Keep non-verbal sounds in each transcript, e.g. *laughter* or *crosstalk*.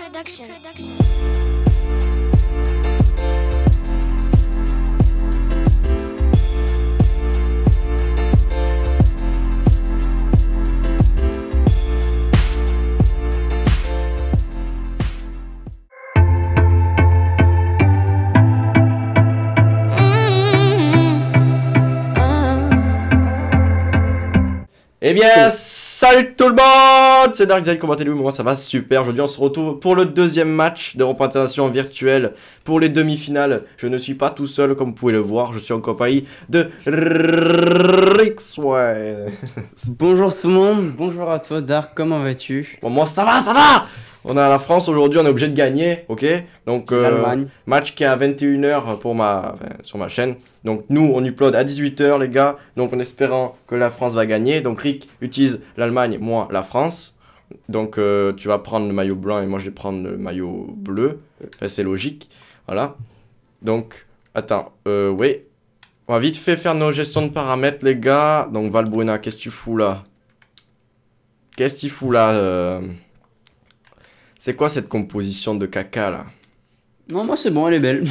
Production. Eh bien, Salut tout le monde C'est Dark comment allez-vous Moi ça va super, aujourd'hui on se retrouve pour le deuxième match de représentation virtuelle pour les demi-finales. Je ne suis pas tout seul comme vous pouvez le voir, je suis en compagnie de Rixway. bonjour tout le monde, bonjour à toi Dark, comment vas-tu bon, Moi ça va, ça va on a la France aujourd'hui, on est obligé de gagner, ok Donc, euh, match qui est à 21h pour ma, sur ma chaîne. Donc, nous, on upload à 18h, les gars. Donc, en espérant que la France va gagner. Donc, Rick utilise l'Allemagne, moi, la France. Donc, euh, tu vas prendre le maillot blanc et moi, je vais prendre le maillot bleu. c'est logique. Voilà. Donc, attends, euh, oui. On va vite fait faire nos gestions de paramètres, les gars. Donc, Valbruna, qu'est-ce que tu fous là Qu'est-ce qu'il fout, là c'est quoi cette composition de caca là Non, moi c'est bon, elle est belle.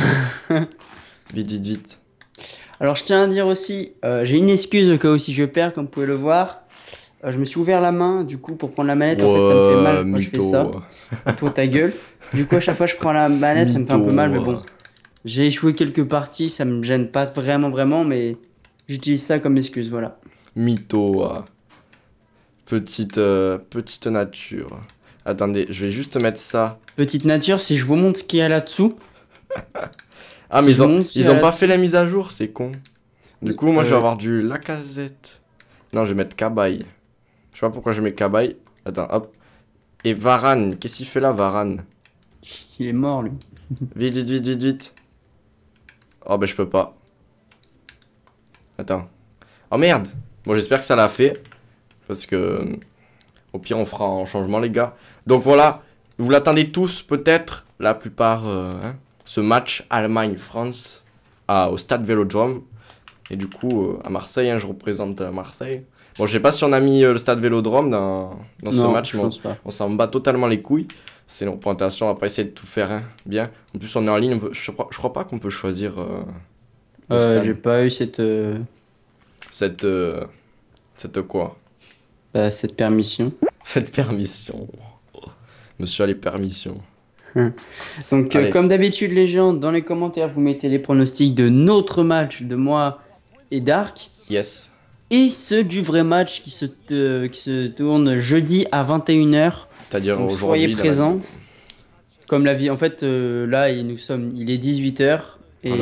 *laughs* vite, vite, vite. Alors je tiens à dire aussi, euh, j'ai une excuse au cas je perds, comme vous pouvez le voir. Euh, je me suis ouvert la main, du coup, pour prendre la manette, en fait, ça me fait mal quand je fais ça. Toi, ta gueule. Du coup, à chaque fois je prends la manette, ça me fait un peu mal, mais bon. J'ai échoué quelques parties, ça me gêne pas vraiment, vraiment, mais j'utilise ça comme excuse, voilà. Mytho. Petite, euh, petite nature. Attendez, je vais juste mettre ça. Petite nature, si je vous montre ce qu'il y a là-dessous. *laughs* ah, mais ils ont, pas fait la mise à jour, c'est con. Du coup, moi, je vais euh. avoir du Lacazette. Non, je vais mettre Cabaye. Je sais pas pourquoi je mets Cabaye. Attends, hop. Et Varane, qu'est-ce qu'il fait là, Varane Il est mort, lui. *laughs* vite, vite, vite, vite, vite. Oh, ben, je peux pas. Attends. Oh, merde Bon, j'espère que ça l'a fait. Parce que... Euh, au pire, on fera un changement, les gars. Donc voilà, vous l'attendez tous peut-être, la plupart, euh, hein, ce match Allemagne-France au stade Vélodrome. Et du coup, euh, à Marseille, hein, je représente euh, Marseille. Bon, je sais pas si on a mis le stade Vélodrome dans, dans ce match, mais on, s'en bat totalement les couilles. C'est une représentation, on va pas essayer de tout faire hein, bien. En plus, on est en ligne, je, crois, je crois pas qu'on peut choisir. J'ai pas eu cette. Cette. cette quoi bah, Cette permission. Cette permission. Monsieur a les permissions. Hum. Donc, euh, comme d'habitude, les gens, dans les commentaires, vous mettez les pronostics de notre match, de moi et Dark. Yes. Et ceux du vrai match qui se, se tourne jeudi à 21h. C'est-à-dire aujourd'hui. Soyez présents. Comme la vie. En fait, euh, là, nous sommes, il est 18h. Et...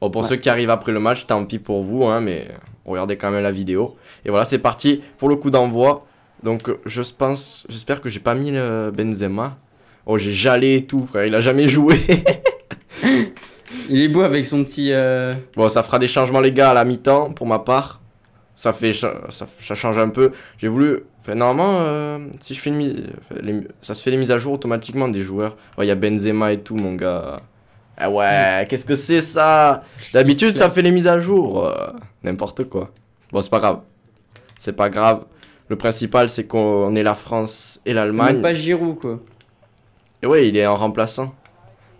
Bon, pour ceux qui arrivent après le match, tant pis pour vous, hein, mais regardez quand même la vidéo. Et voilà, c'est parti pour le coup d'envoi. Donc je pense, j'espère que j'ai pas mis le euh, Benzema. Oh j'ai jalé et tout, frère, il a jamais joué. *laughs* il est beau avec son petit. Euh, bon ça fera des changements les gars à la mi-temps pour ma part. Ça fait ça, change un peu. J'ai voulu. Enfin, normalement, euh, si je fais ça se fait les mises à jour automatiquement des joueurs. Il y a Benzema et tout, mon gars. Ah ouais, *laughs* qu'est-ce que c'est ça D'habitude, ça fait les mises à jour. N'importe quoi. Bon, c'est pas grave. C'est pas grave. Le principal, c'est qu'on est la France et l'Allemagne. pas Giroud, quoi. Et ouais, il est en remplaçant.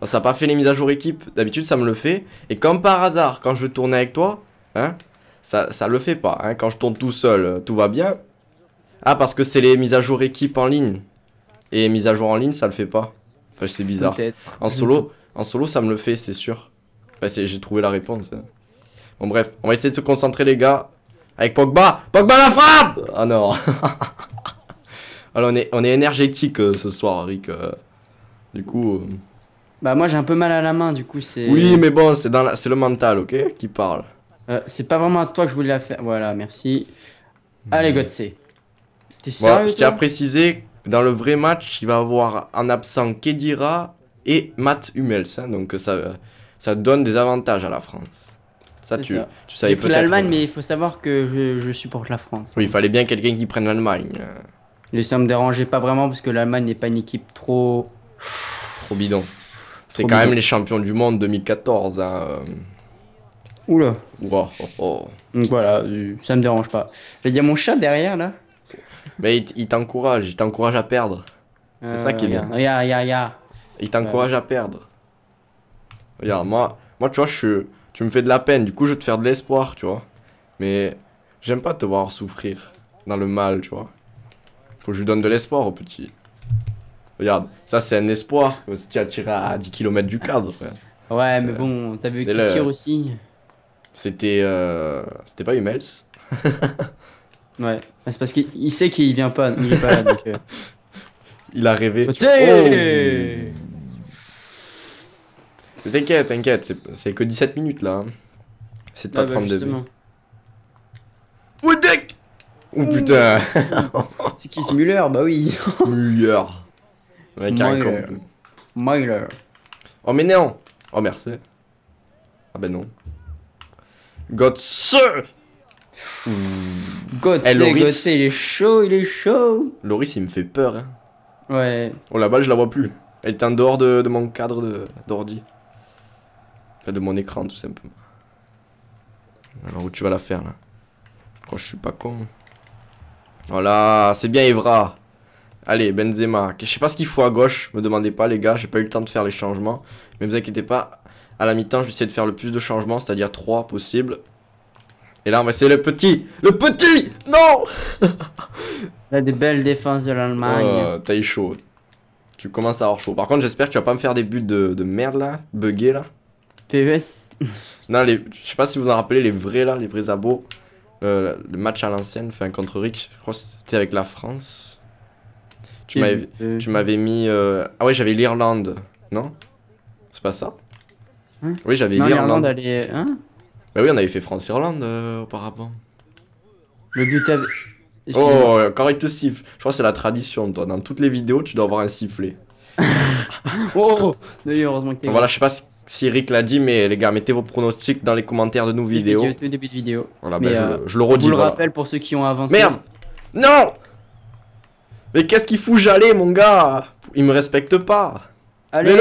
ça n'a pas fait les mises à jour équipe. D'habitude, ça me le fait. Et comme par hasard, quand je tourne avec toi, hein, ça, ça le fait pas. Hein. Quand je tourne tout seul, euh, tout va bien. Ah, parce que c'est les mises à jour équipe en ligne. Et mises à jour en ligne, ça le fait pas. Enfin, c'est bizarre. En solo, en solo, ça me le fait, c'est sûr. Enfin, J'ai trouvé la réponse. Hein. Bon, bref, on va essayer de se concentrer, les gars. Avec Pogba Pogba la frappe Ah non *laughs* Alors on est, on est énergétique euh, ce soir, Rick. Euh. du coup... Euh. Bah moi j'ai un peu mal à la main, du coup c'est... Oui mais bon, c'est c'est le mental, ok Qui parle. c'est pas vraiment à toi que je voulais la faire. Voilà, merci. Allez, mhm. Godsey. T'es sérieux Je tiens à préciser, dans le vrai match, il va avoir en absent Kedira et Matt Hummels. Hein, donc ça, ça donne des avantages à la France. Ça, tu, tu savais peut-être. l'Allemagne, euh, mais il faut savoir que je, je supporte la France. Oui, il fallait bien quelqu'un qui prenne l'Allemagne. Euh. Les ça me dérangeait pas vraiment parce que l'Allemagne n'est pas une équipe trop. Trop bidon. C'est quand même les champions du monde 2014. Hein. Euh. Oula. Oh, oh. Donc voilà, ça me dérange pas. Il y a mon chat derrière là. Mais il t'encourage, il t'encourage à perdre. C'est ça qui est bien. Regarde, regarde, regarde. Il t'encourage à perdre. Regarde, moi, moi tu vois, je suis tu me fais de la peine, du coup je vais te faire de l'espoir, tu vois. Mais j'aime pas te voir souffrir dans le mal, tu vois. Faut que je lui donne de l'espoir au petit. Regarde, ça c'est un espoir. Si tu as tiré à 10 km du cadre, frère. Ouais, mais bon, t'as vu qui tire aussi C'était. Euh, c'était pas humels. *laughs* Ouais, c'est parce qu'il sait qu'il vient pas, il là euh. *laughs* Il a rêvé. Oh T'inquiète, t'inquiète, c'est que 17 minutes là. Hein. C'est de pas ah, bah, prendre justement. de. deck Oh putain *laughs* C'est qui ce Muller Bah oui *laughs* Muller Avec un con. Muller. Oh mais non Oh merci. Ah bah non. Godse. Godse. hey, il est chaud, il est chaud Loris, il me fait peur. Hein. Ouais. Oh la balle, je la vois plus. Elle est en dehors de, de mon cadre d'ordi de mon écran tout simplement. Alors où tu vas la faire là que je suis pas con Voilà, c'est bien Evra. Allez, Benzema. Je sais pas ce qu'il faut à gauche, me demandez pas les gars, j'ai pas eu le temps de faire les changements. Mais vous inquiétez pas, à la mi-temps, je vais essayer de faire le plus de changements, c'est-à-dire 3 possibles. Et là, on va essayer le petit Le petit Non a *laughs* des belles défenses de l'Allemagne. Oh, t'as eu chaud. Tu commences à avoir chaud. Par contre, j'espère que tu vas pas me faire des buts de, de merde là, Bugger là. PES Non, les, je sais pas si vous en rappelez, les vrais là, les vrais abos. Euh, le match à l'ancienne, enfin contre Rick, je crois que c'était avec la France. Tu euh, m'avais mis. Euh, ah ouais, j'avais l'Irlande, non C'est pas ça hein? Oui, j'avais l'Irlande. Elle hein bah oui, on avait fait France-Irlande auparavant. Le but avait... Oh, correct siffle. Je crois que c'est la tradition, toi. Dans toutes les vidéos, tu dois avoir un sifflet. *laughs* Oh, oh, oh, D'ailleurs, heureusement que Voilà, je sais pas si Eric l'a dit, mais les gars, mettez vos pronostics dans les commentaires de nos vidéos. Au début de vidéo. Voilà, ben, euh, je, le redis. Je vous le rappelle pour ceux qui ont avancé. Merde Non Mais qu'est-ce qu'il fout j'allais, mon gars Il me respecte pas. Allez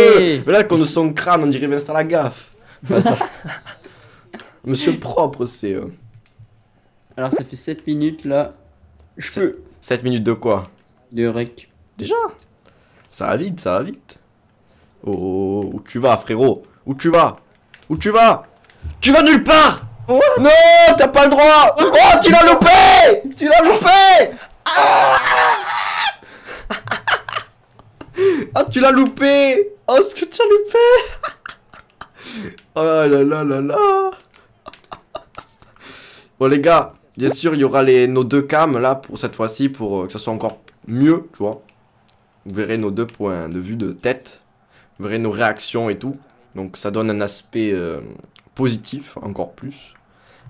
Mais, là qu'on là, son crâne, on dirait la gaffe. *laughs* Monsieur propre, c'est... Euh, Alors, ça fait 7 minutes, là. Je 7, peux... 7 minutes de quoi De rec. Déjà Ça va vite, ça va vite. Oh, oh, oh, oh où tu vas, frérot où tu vas Où tu vas Tu vas nulle part Non, t'as pas le droit Oh, tu l'as loupé Tu l'as loupé ah, ah tu l'as loupé Oh, ce que tu as loupé Oh là là là Bon, les gars, bien sûr, il y aura les, nos deux cams, là, pour cette fois-ci, pour euh, que ça soit encore mieux, tu vois. Vous verrez nos deux points de vue de tête. Vous verrez nos réactions et tout. Donc ça donne un aspect euh, positif, encore plus,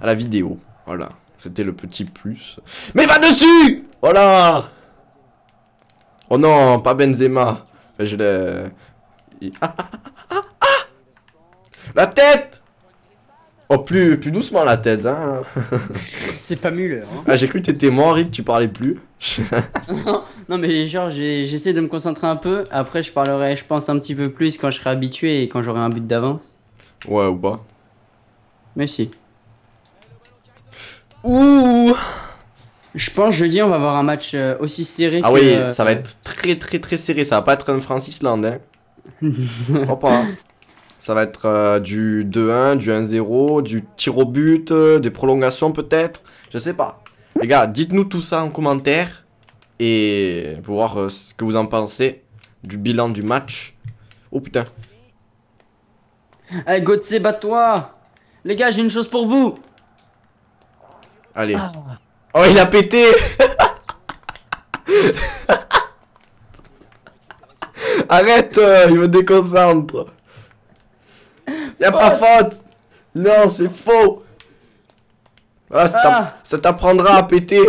à la vidéo. Voilà, c'était le petit plus. Mais va dessus Voilà Oh non, pas Benzema. Je l'ai... Ah, ah, ah, la tête Oh, plus, plus doucement la tête, hein. *laughs* C'est pas mule. Hein. Ah, j'ai cru que t'étais mort, Rick, tu parlais plus. *laughs* non, non, mais genre, j'essaie de me concentrer un peu. Après, je parlerai, je pense, un petit peu plus quand je serai habitué et quand j'aurai un but d'avance. Ouais, ou pas. Mais si. Ouh Je pense, jeudi, on va avoir un match euh, aussi serré ah oui, euh, ça va être très, très, très serré. Ça va pas être un France-Islande, hein. Je *laughs* crois pas. Ça va être euh, du 2-1, du 1-0, du tir au but, euh, des prolongations peut-être. Je sais pas. Les gars, dites-nous tout ça en commentaire. Et pour voir euh, ce que vous en pensez du bilan du match. Oh putain. Allez, eh, hey, Gauthier, bats-toi. Les gars, j'ai une chose pour vous. Allez. Ah. Oh, il a pété. *laughs* Arrête, il me déconcentre. Y'a pas faute Non, c'est faux ah, ah. Ça t'apprendra à péter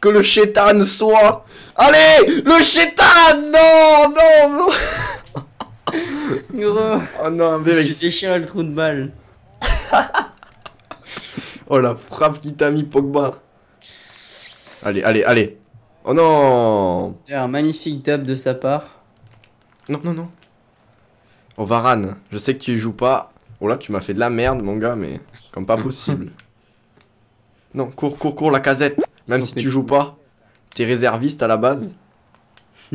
que le chétan soit. Allez Le chétan Non Non Non Oh non, mais... J'ai le trou de balle. *laughs* oh la frappe qui t'a mis, Pogba. Allez, allez, allez. Oh non Un magnifique dab de sa part. Non, non, non. Oh Varane, je sais que tu joues pas. Oh là, tu m'as fait de la merde, mon gars, mais comme pas *laughs* possible. non, cours, cours, cours, la casette. Même si tu joues pas, t'es réserviste à la base. *laughs*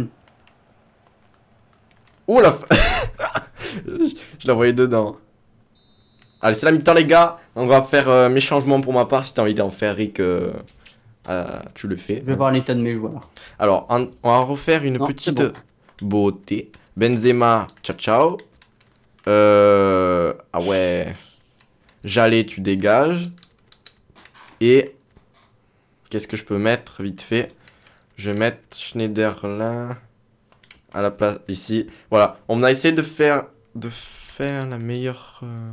oh la. *laughs* je la dedans. Allez, c'est la mi-temps, les gars. On va faire euh, mes changements pour ma part. Si t'as envie d'en faire, Rick, euh, euh, tu le fais. Je vais voir l'état de mes joueurs. Alors, on, va refaire une petite beauté. Benzema, ciao ciao. Euh, ah ouais. J'allais, tu dégages. Et qu'est-ce que je peux mettre vite fait Je vais mettre Schneiderlin à la place ici. Voilà, on a essayé de faire de faire la meilleure. Et euh.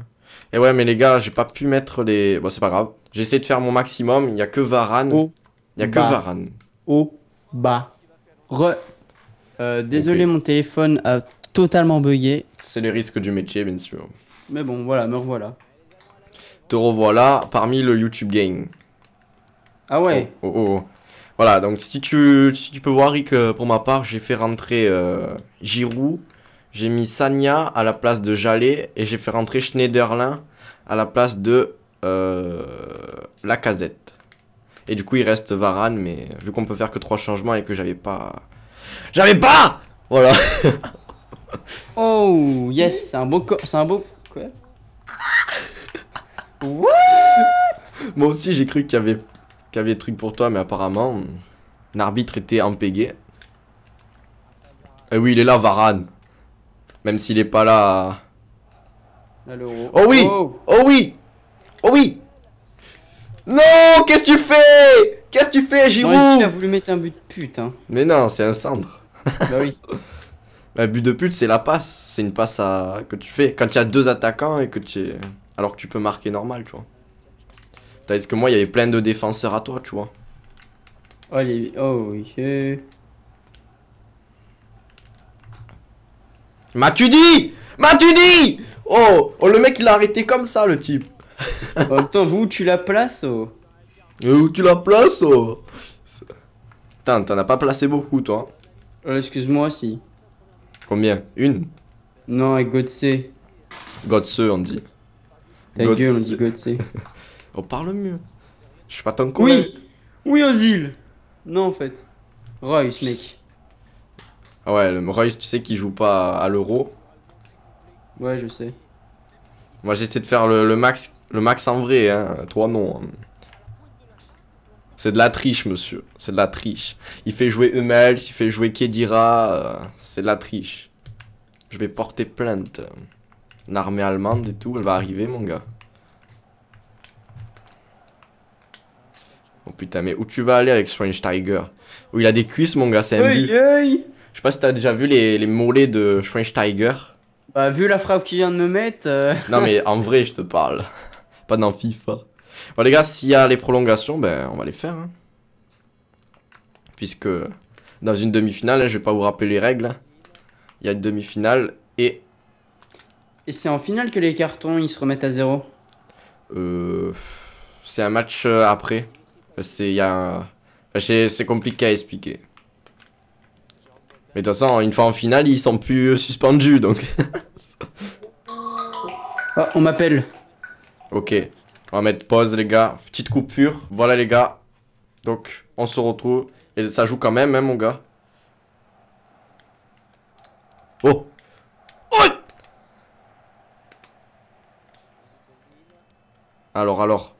eh ouais, mais les gars, j'ai pas pu mettre les. Bon, c'est pas grave. J'ai essayé de faire mon maximum. Il n'y a que Varane. Il y a que Varane. Haut, bas, re, euh, désolé, mon téléphone a totalement bugué. C'est le risque du métier, bien sûr. Mais bon, voilà, me revoilà. Te revoilà parmi le YouTube Game. Ah ouais oh, oh, oh, oh. Voilà, donc si tu, si tu peux voir, Rick, euh, pour ma part, j'ai fait rentrer euh, Giroud, j'ai mis Sanya à la place de Jallet, et j'ai fait rentrer Schneiderlin à la place de euh, Lacazette. Et du coup, il reste Varane, mais vu qu'on peut faire que trois changements et que j'avais pas j'avais pas Voilà. *laughs* oh, yes, c'est un beau C'est un beau. Quoi Moi aussi, j'ai cru qu'il y avait qu'il y avait des trucs pour toi, mais apparemment, l'arbitre était empégué. Et eh oui, il est là, Varane. Même s'il est pas là. Oh oui oh. oh, oui Oh oui Non Qu'est-ce que tu fais Qu'est-ce que tu fais, Giroud il a voulu mettre un but de pute. Hein. Mais non, c'est un cendre. *laughs* Bah oui. Un bah, but de pute, c'est la passe. C'est une passe que tu fais quand il y a deux attaquants et que tu es... Alors que tu peux marquer normal, tu vois. dit que moi, il y avait plein de défenseurs à toi, tu vois. Oh, est... oh oui. Matudi Matudi Oh Oh, le mec, il a arrêté comme ça, le type. attends, vous, tu la places oh et où tu la places oh Putain, t'en as pas placé beaucoup, toi. Excuse-moi, si. Combien Une Non, avec Godse. Godse, on dit. Ta on dit Godse. *laughs* on parle mieux. Je suis pas ton con. Oui Oui, Ozil Non, en fait. Royce, mec. Ah ouais, le Royce, tu sais qu'il joue pas à l'euro. Ouais, je sais. Moi, j'essaie de faire le, max le max en vrai, hein. Trois non. C'est de la triche, monsieur. C'est de la triche. Il fait jouer Hummels, il fait jouer Kedira. Euh, c'est de la triche. Je vais porter plainte. L'armée allemande et tout, elle va arriver, mon gars. Oh putain, mais où tu vas aller avec Schweinsteiger Où oh, il a des cuisses, mon gars, c'est un Je sais pas si t'as déjà vu les, mollets de Schweinsteiger. Bah, vu la frappe qu'il vient de me mettre. Euh. Non, mais *laughs* en vrai, je te parle. Pas dans FIFA. Bon, les gars, s'il y a les prolongations, ben, on va les faire. Hein. Puisque dans une demi-finale, hein, je vais pas vous rappeler les règles. Hein. Il y a une demi-finale et. Et c'est en finale que les cartons ils se remettent à zéro euh, C'est un match euh, après. C'est un... c'est compliqué à expliquer. Mais de toute façon, une fois en finale, ils sont plus euh, suspendus donc. oh, on m'appelle. Ok. On va mettre pause, les gars. Petite coupure. Voilà, les gars. Donc, on se retrouve. Et ça joue quand même, même hein, mon gars. Oh Oh Alors, alors.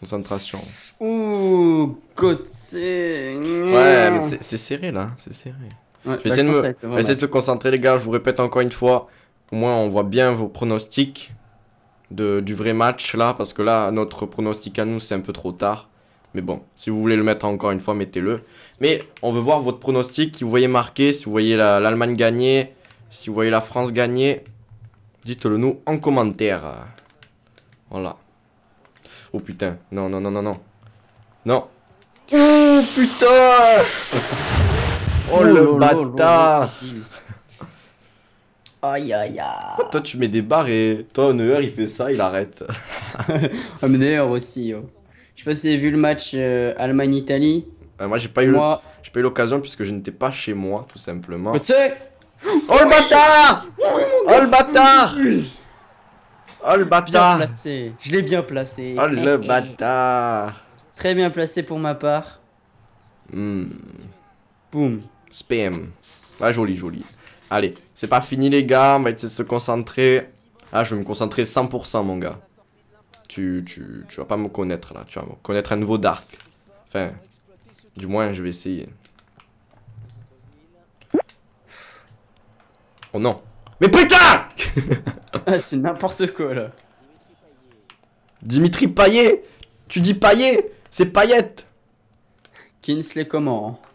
Concentration. Ouh, côté. Ouais, mais c'est serré, là. C'est serré. Essayez essayer de, me... de se concentrer, les gars. Je vous répète encore une fois. Au moins, on voit bien vos pronostics de, du vrai match là, parce que là, notre pronostic à nous, c'est un peu trop tard. Mais bon, si vous voulez le mettre encore une fois, mettez-le. Mais on veut voir votre pronostic, si vous voyez marqué, si vous voyez l'Allemagne gagner, si vous voyez la France gagner, dites-le nous en commentaire. Voilà. Oh putain, non, non, non, non, non. Non. Oh putain *laughs* oh, oh le bâtard Aïe aïe aïe. Toi, tu mets des barres et toi, Neuer, il fait ça, il arrête. ah, mais *laughs* aussi. Yo. Je sais pas si vous vu le match euh, Allemagne-Italie. Euh, moi, j'ai pas, moi... eu pas eu l'occasion puisque je n'étais pas chez moi, tout simplement. Mais tu sais *gasps* Oh le bâtard *gasps* Oh le bâtard Oh le bâtard Je l'ai bien placé. Oh le eh, eh. bâtard Très bien placé pour ma part. Hmm. Boum. Spam. Ah joli, joli. Allez, c'est pas fini les gars, on va essayer de se concentrer. Ah, je vais me concentrer 100% mon gars. Tu, tu, tu vas pas me connaître là, tu vas me connaître un nouveau Dark. Enfin, du moins je vais essayer. Oh non. Mais putain *laughs* ah, C'est n'importe quoi là. Dimitri Payet Tu dis Payet C'est Payette Kinsley comment hein.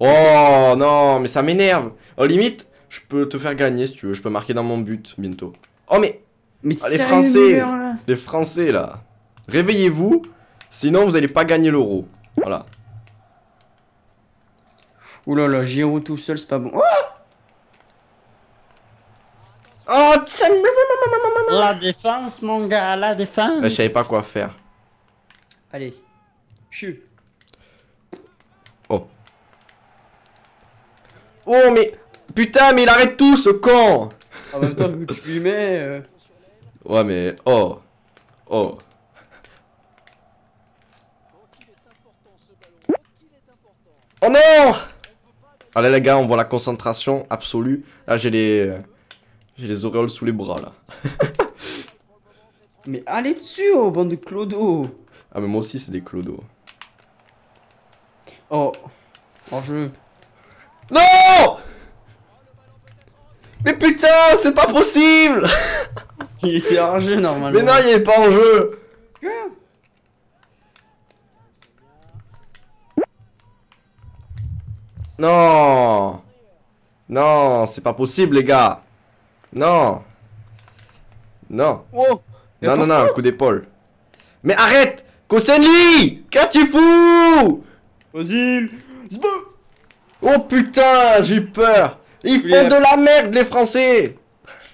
Oh non, mais ça m'énerve. En oh, limite, je peux te faire gagner si tu veux. Je peux marquer dans mon but bientôt. Oh mais, mais ah, les Français, les Français là, réveillez-vous, sinon vous n'allez pas gagner l'euro. Voilà. Oulala là là, tout seul, c'est pas bon. Oh Oh, la défense, mon gars, la défense. Ah, je savais pas quoi faire. Allez, chut. Oh, mais... Putain, mais il arrête tout, ce con En même temps, que tu lui euh. Ouais, mais... Oh Oh Oh non Allez les gars, on voit la concentration absolue. Là, j'ai les... Euh, j'ai les auréoles sous les bras, là. *laughs* mais allez dessus, oh, bande de clodo Ah, mais moi aussi, c'est des clodos. Oh En jeu mais putain, c'est pas possible Il était en jeu normalement. Mais non, il est pas en jeu Non Non, c'est pas possible les gars Non Non oh. Non, Non, non, non, coup d'épaule. Mais arrête Kosenli Qu'est-ce que tu fous Vas-y Zbou Oh putain, j'ai peur. Ils font euh. de la merde, les Français.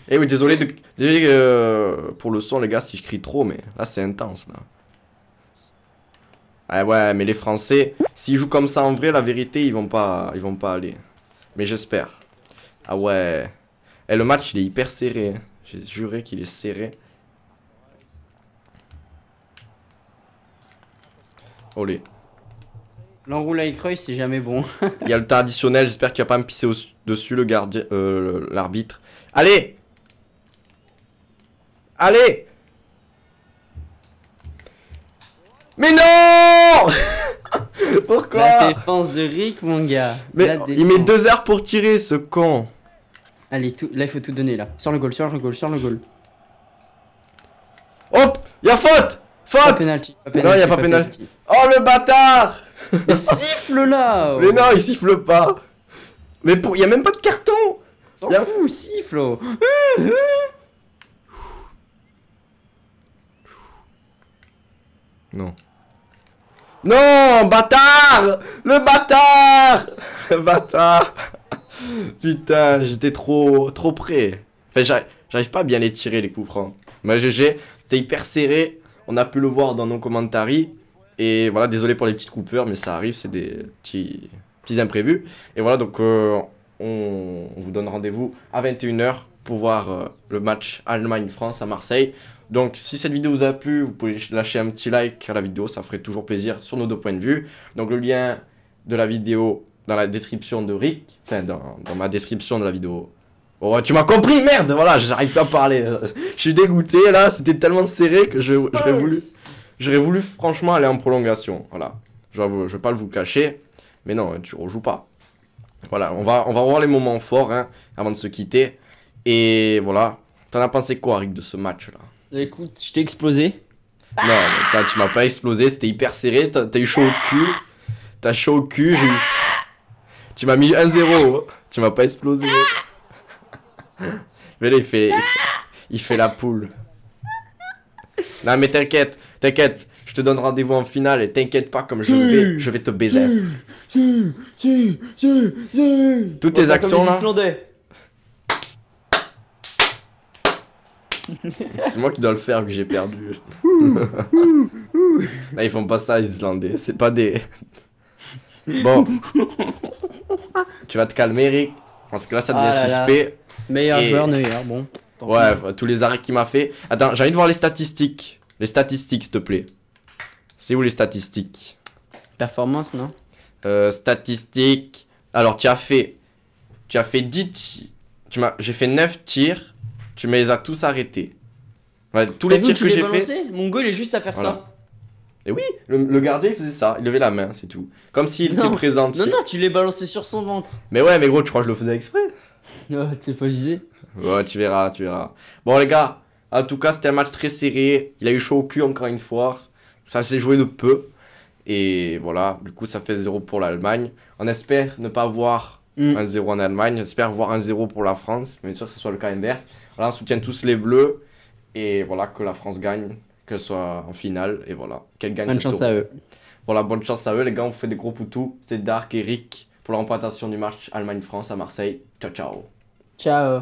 Eh oui, désolé, de... Euh, pour le son, les gars, si je crie trop, mais là, c'est intense, là. Ah ouais, mais les Français, s'ils jouent comme ça en vrai, la vérité, ils vont pas, ils vont pas aller. Mais j'espère. Ah ouais. Et eh, le match, il est hyper serré. Hein. J'ai juré qu'il est serré. Olé. L'enroule à c'est jamais bon. *laughs* Il y a le traditionnel, j'espère qu'il a pas me pisser dessus le gardien, euh, l'arbitre. Allez Allez Mais non *laughs* Pourquoi La défense de Rick, mon gars. Mais il met deux heures pour tirer, ce con. Allez, tout... là, il faut tout donner, là. Sur le goal, sur le goal, sur le goal. Hop Y'a faute Faute penalty, Non, pas, pas Oh, le bâtard il siffle là Mais non, il siffle pas Mais pour... il y a même pas de carton S'en a... il siffle Non. Non, bâtard Le bâtard Le bâtard Putain, j'étais trop trop près. Enfin, j'arrive pas à bien les tirer les coups francs. Mais GG, c'était hyper serré. On a pu le voir dans nos commentaires. Et voilà, désolé pour les petites coupures, mais ça arrive, c'est des petits, imprévus. Et voilà, donc euh, on, vous donne rendez-vous à 21h pour voir euh, le match Allemagne-France à Marseille. Donc si cette vidéo vous a plu, vous pouvez lâcher un petit like à la vidéo, ça ferait toujours plaisir sur nos deux points de vue. Donc le lien de la vidéo dans la description de Rick, enfin dans, dans ma description de la vidéo Oh, tu m'as compris, merde Voilà, j'arrive pas à parler. Euh, je suis dégoûté, là, c'était tellement serré que j'aurais voulu... J'aurais voulu franchement aller en prolongation. Voilà. Je ne vais pas le vous cacher. Mais non, tu rejoues pas. Voilà, on va, on va voir les moments forts hein, avant de se quitter. Et voilà. T'en as pensé quoi, Rick, de ce match-là Écoute, je t'ai explosé. Non, mais tu m'as pas explosé, c'était hyper serré. T'as eu chaud au cul. T'as chaud au cul. Tu m'as mis 1-0. Hein. Tu m'as pas explosé. mais là, il fait, il fait la poule. Non, mais t'inquiète, t'inquiète. Je te donne rendez-vous en finale et t'inquiète pas, comme je vais, je vais te baiser. Toutes tes bah, actions là. *laughs* C'est moi qui dois le faire que j'ai perdu. ils font pas ça, les Islandais. C'est pas des. Bon. *laughs* tu vas te calmer, Rick. Parce que là, ça devient ah suspect. Meilleur joueur, meilleur, bon. Ouais, tous les arrêts qu'il m'a fait. Attends, j'ai envie de voir les statistiques. Les statistiques, s'il te plaît. C'est où les statistiques Performance, non euh, Statistiques. Alors, tu as fait. Tu as fait 10 tirs. J'ai fait 9 tirs. Tu me les as tous arrêtés. Ouais, tous les tirs que j'ai fait. Mon goal est juste à faire ça. Et oui, le, gardien il faisait ça, il levait la main, c'est tout. Comme s'il était présent. Non, non, tu l'es balancé sur son ventre. Mais ouais, mais gros, tu crois que je le faisais exprès Non, *laughs* sais pas disais Ouais, tu verras, tu verras. Bon, les gars, en tout cas, c'était un match très serré. Il a eu chaud au cul encore une fois. Ça s'est joué de peu. Et voilà, du coup, ça fait 0 pour l'Allemagne. On espère ne pas voir mm. un 0 en Allemagne. J'espère voir un 0 pour la France. Mais sûr que ce soit le cas inverse. Voilà, on soutient tous les Bleus. Et voilà, que la France gagne. Qu'elle soit en finale. Et voilà, qu'elle gagne. Bonne chance à eux. Voilà, bonne chance à eux. Les gars, on fait des gros poutous. C'est Dark, Eric pour la représentation du match Allemagne-France à Marseille. Ciao, ciao. 加油。